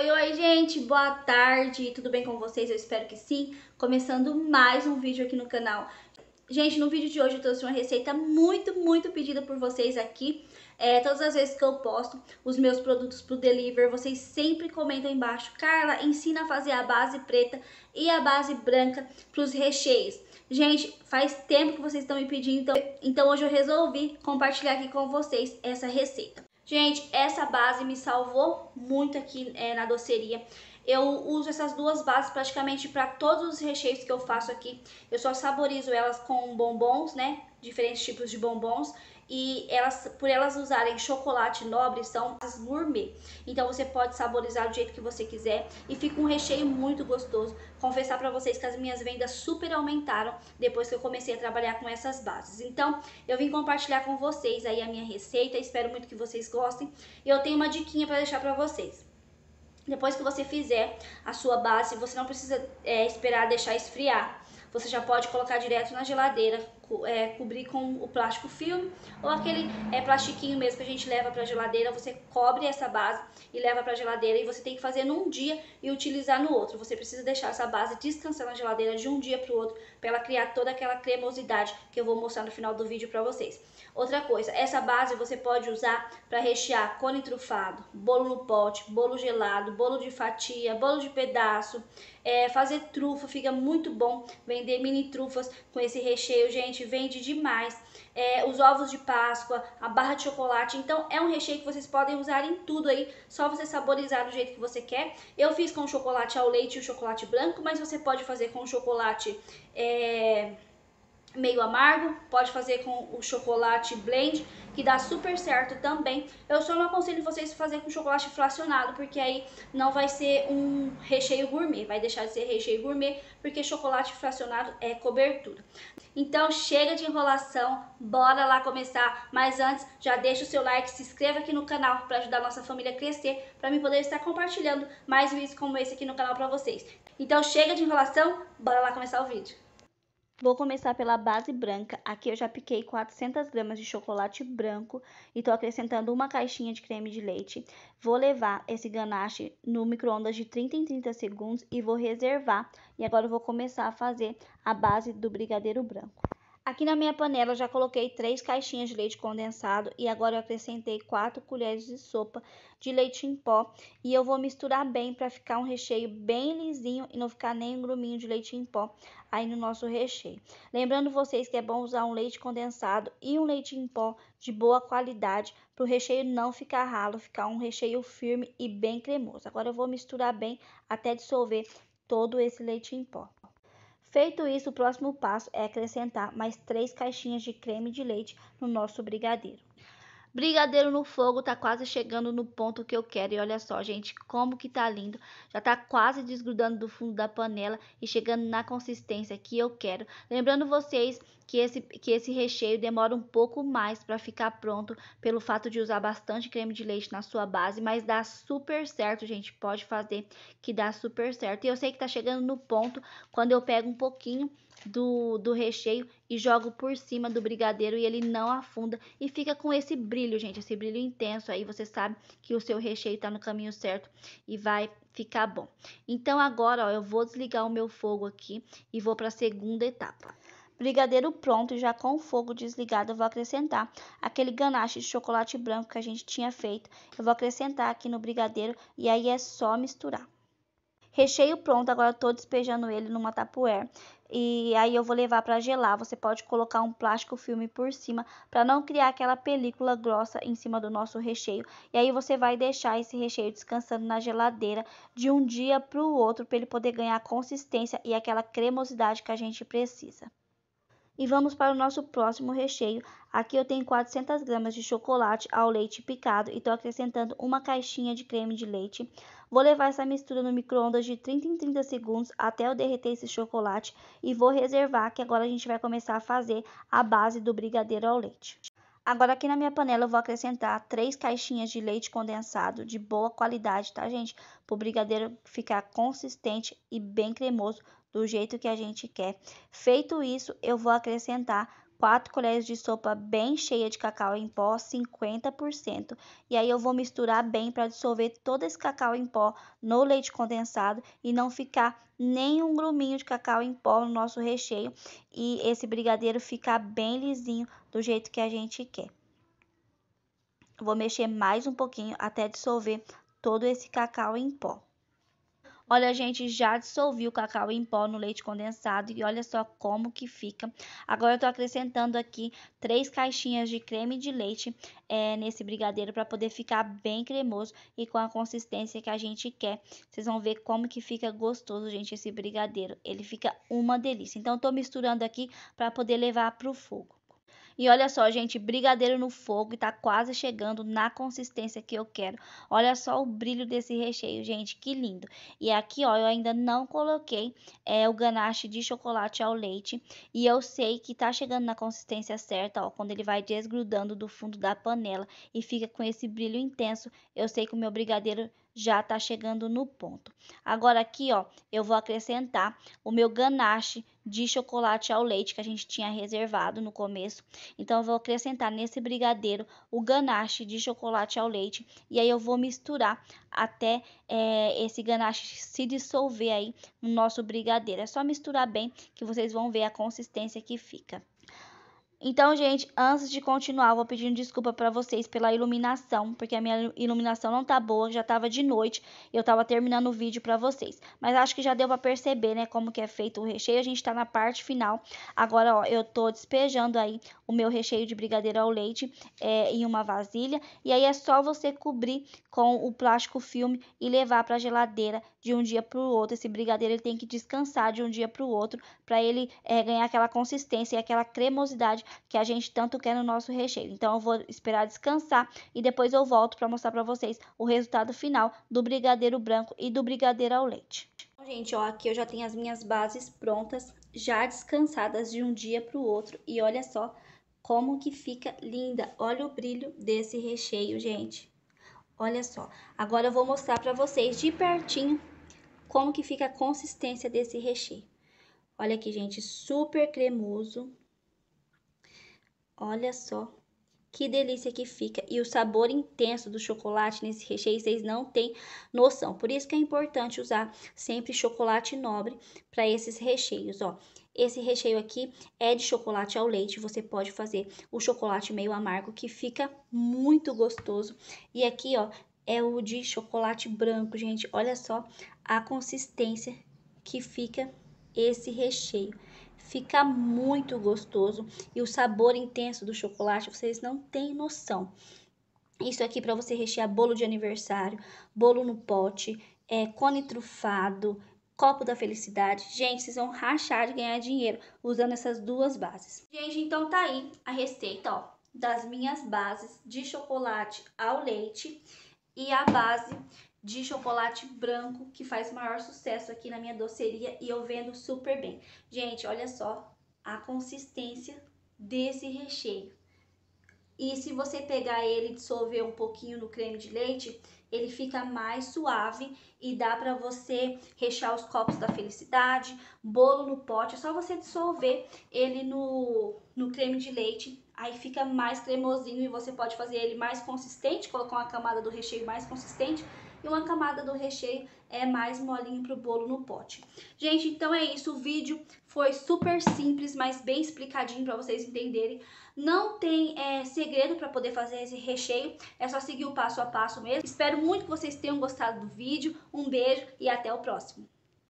Oi, oi, gente! Boa tarde! Tudo bem com vocês? Eu espero que sim! Começando mais um vídeo aqui no canal. Gente, no vídeo de hoje eu trouxe uma receita muito, muito pedida por vocês aqui. É, todas as vezes que eu posto os meus produtos pro deliver, vocês sempre comentam embaixo. Carla, ensina a fazer a base preta e a base branca pros recheios. Gente, faz tempo que vocês estão me pedindo, então, então hoje eu resolvi compartilhar aqui com vocês essa receita. Gente, essa base me salvou muito aqui é, na doceria. Eu uso essas duas bases praticamente para todos os recheios que eu faço aqui. Eu só saborizo elas com bombons, né? Diferentes tipos de bombons e elas, por elas usarem chocolate nobre, são as gourmet. Então você pode saborizar do jeito que você quiser e fica um recheio muito gostoso. Confessar para vocês que as minhas vendas super aumentaram depois que eu comecei a trabalhar com essas bases. Então eu vim compartilhar com vocês aí a minha receita, espero muito que vocês gostem. e Eu tenho uma diquinha para deixar para vocês. Depois que você fizer a sua base, você não precisa é, esperar deixar esfriar. Você já pode colocar direto na geladeira é, cobrir com o plástico filme ou aquele é, plastiquinho mesmo que a gente leva para geladeira, você cobre essa base e leva para geladeira e você tem que fazer num dia e utilizar no outro. Você precisa deixar essa base descansar na geladeira de um dia para o outro para ela criar toda aquela cremosidade que eu vou mostrar no final do vídeo para vocês. Outra coisa, essa base você pode usar para rechear cone trufado, bolo no pote, bolo gelado, bolo de fatia, bolo de pedaço, é, fazer trufa, fica muito bom vender mini trufas com esse recheio, gente, vende demais. É, os ovos de Páscoa, a barra de chocolate, então é um recheio que vocês podem usar em tudo aí, só você saborizar do jeito que você quer. Eu fiz com chocolate ao leite e o chocolate branco, mas você pode fazer com chocolate... É meio amargo, pode fazer com o chocolate blend, que dá super certo também. Eu só não aconselho vocês a fazer com chocolate fracionado, porque aí não vai ser um recheio gourmet, vai deixar de ser recheio gourmet, porque chocolate fracionado é cobertura. Então chega de enrolação, bora lá começar, mas antes já deixa o seu like, se inscreva aqui no canal para ajudar a nossa família a crescer, para mim poder estar compartilhando mais vídeos como esse aqui no canal para vocês. Então chega de enrolação, bora lá começar o vídeo. Vou começar pela base branca. Aqui eu já piquei 400 gramas de chocolate branco e tô acrescentando uma caixinha de creme de leite. Vou levar esse ganache no micro-ondas de 30 em 30 segundos e vou reservar. E agora eu vou começar a fazer a base do brigadeiro branco. Aqui na minha panela já coloquei 3 caixinhas de leite condensado e agora eu acrescentei 4 colheres de sopa de leite em pó e eu vou misturar bem para ficar um recheio bem lisinho e não ficar nem um gruminho de leite em pó aí no nosso recheio. Lembrando vocês que é bom usar um leite condensado e um leite em pó de boa qualidade para o recheio não ficar ralo, ficar um recheio firme e bem cremoso. Agora eu vou misturar bem até dissolver todo esse leite em pó. Feito isso, o próximo passo é acrescentar mais 3 caixinhas de creme de leite no nosso brigadeiro. Brigadeiro no fogo tá quase chegando no ponto que eu quero. E olha só, gente, como que tá lindo. Já tá quase desgrudando do fundo da panela e chegando na consistência que eu quero. Lembrando vocês que esse, que esse recheio demora um pouco mais para ficar pronto, pelo fato de usar bastante creme de leite na sua base, mas dá super certo, gente. Pode fazer que dá super certo. E eu sei que tá chegando no ponto quando eu pego um pouquinho do, do recheio e jogo por cima do brigadeiro e ele não afunda e fica com esse brilho, gente, esse brilho intenso. Aí você sabe que o seu recheio tá no caminho certo e vai ficar bom. Então agora, ó, eu vou desligar o meu fogo aqui e vou para a segunda etapa. Brigadeiro pronto, já com o fogo desligado, eu vou acrescentar aquele ganache de chocolate branco que a gente tinha feito. Eu vou acrescentar aqui no brigadeiro e aí é só misturar. Recheio pronto, agora eu tô despejando ele numa tapoeira e aí eu vou levar para gelar. Você pode colocar um plástico filme por cima para não criar aquela película grossa em cima do nosso recheio. E aí você vai deixar esse recheio descansando na geladeira de um dia para o outro para ele poder ganhar consistência e aquela cremosidade que a gente precisa. E vamos para o nosso próximo recheio. Aqui eu tenho 400 gramas de chocolate ao leite picado e estou acrescentando uma caixinha de creme de leite. Vou levar essa mistura no micro-ondas de 30 em 30 segundos até eu derreter esse chocolate e vou reservar que agora a gente vai começar a fazer a base do brigadeiro ao leite. Agora aqui na minha panela eu vou acrescentar três caixinhas de leite condensado de boa qualidade, tá gente? Para o brigadeiro ficar consistente e bem cremoso do jeito que a gente quer. Feito isso, eu vou acrescentar 4 colheres de sopa bem cheia de cacau em pó, 50%. E aí eu vou misturar bem para dissolver todo esse cacau em pó no leite condensado e não ficar nenhum gruminho de cacau em pó no nosso recheio e esse brigadeiro ficar bem lisinho do jeito que a gente quer. Vou mexer mais um pouquinho até dissolver todo esse cacau em pó. Olha, gente, já dissolvi o cacau em pó no leite condensado e olha só como que fica. Agora eu tô acrescentando aqui três caixinhas de creme de leite é, nesse brigadeiro para poder ficar bem cremoso e com a consistência que a gente quer. Vocês vão ver como que fica gostoso, gente, esse brigadeiro. Ele fica uma delícia. Então, eu tô misturando aqui para poder levar pro fogo. E olha só, gente, brigadeiro no fogo e tá quase chegando na consistência que eu quero. Olha só o brilho desse recheio, gente, que lindo. E aqui, ó, eu ainda não coloquei é, o ganache de chocolate ao leite. E eu sei que tá chegando na consistência certa, ó, quando ele vai desgrudando do fundo da panela e fica com esse brilho intenso. Eu sei que o meu brigadeiro já tá chegando no ponto. Agora aqui, ó, eu vou acrescentar o meu ganache de chocolate ao leite que a gente tinha reservado no começo. Então, eu vou acrescentar nesse brigadeiro o ganache de chocolate ao leite e aí eu vou misturar até é, esse ganache se dissolver aí no nosso brigadeiro. É só misturar bem que vocês vão ver a consistência que fica. Então, gente, antes de continuar, vou pedindo desculpa para vocês pela iluminação, porque a minha iluminação não tá boa, já tava de noite e eu tava terminando o vídeo para vocês. Mas acho que já deu para perceber, né, como que é feito o recheio. A gente tá na parte final. Agora, ó, eu tô despejando aí o meu recheio de brigadeiro ao leite é, em uma vasilha. E aí é só você cobrir com o plástico filme e levar pra geladeira de um dia pro outro. Esse brigadeiro ele tem que descansar de um dia pro outro para ele é, ganhar aquela consistência e aquela cremosidade que a gente tanto quer no nosso recheio. Então eu vou esperar descansar e depois eu volto para mostrar para vocês o resultado final do brigadeiro branco e do brigadeiro ao leite. Gente, ó, aqui eu já tenho as minhas bases prontas, já descansadas de um dia para o outro e olha só como que fica linda. Olha o brilho desse recheio, gente. Olha só. Agora eu vou mostrar para vocês de pertinho como que fica a consistência desse recheio. Olha aqui, gente, super cremoso, Olha só. Que delícia que fica. E o sabor intenso do chocolate nesse recheio, vocês não têm noção. Por isso que é importante usar sempre chocolate nobre para esses recheios, ó. Esse recheio aqui é de chocolate ao leite, você pode fazer o chocolate meio amargo, que fica muito gostoso. E aqui, ó, é o de chocolate branco, gente. Olha só a consistência que fica esse recheio. Fica muito gostoso e o sabor intenso do chocolate, vocês não têm noção. Isso aqui para você rechear bolo de aniversário, bolo no pote, é, cone trufado, copo da felicidade. Gente, vocês vão rachar de ganhar dinheiro usando essas duas bases. Gente, então tá aí a receita, ó, das minhas bases de chocolate ao leite e a base de chocolate branco que faz maior sucesso aqui na minha doceria e eu vendo super bem. Gente, olha só a consistência desse recheio. E se você pegar ele e dissolver um pouquinho no creme de leite, ele fica mais suave e dá para você rechear os copos da felicidade, bolo no pote, é só você dissolver ele no, no creme de leite aí fica mais cremosinho e você pode fazer ele mais consistente, colocar uma camada do recheio mais consistente e uma camada do recheio é mais molinho pro bolo no pote. Gente, então é isso, o vídeo foi super simples, mas bem explicadinho para vocês entenderem. Não tem é, segredo para poder fazer esse recheio, é só seguir o passo a passo mesmo. Espero muito que vocês tenham gostado do vídeo, um beijo e até o próximo.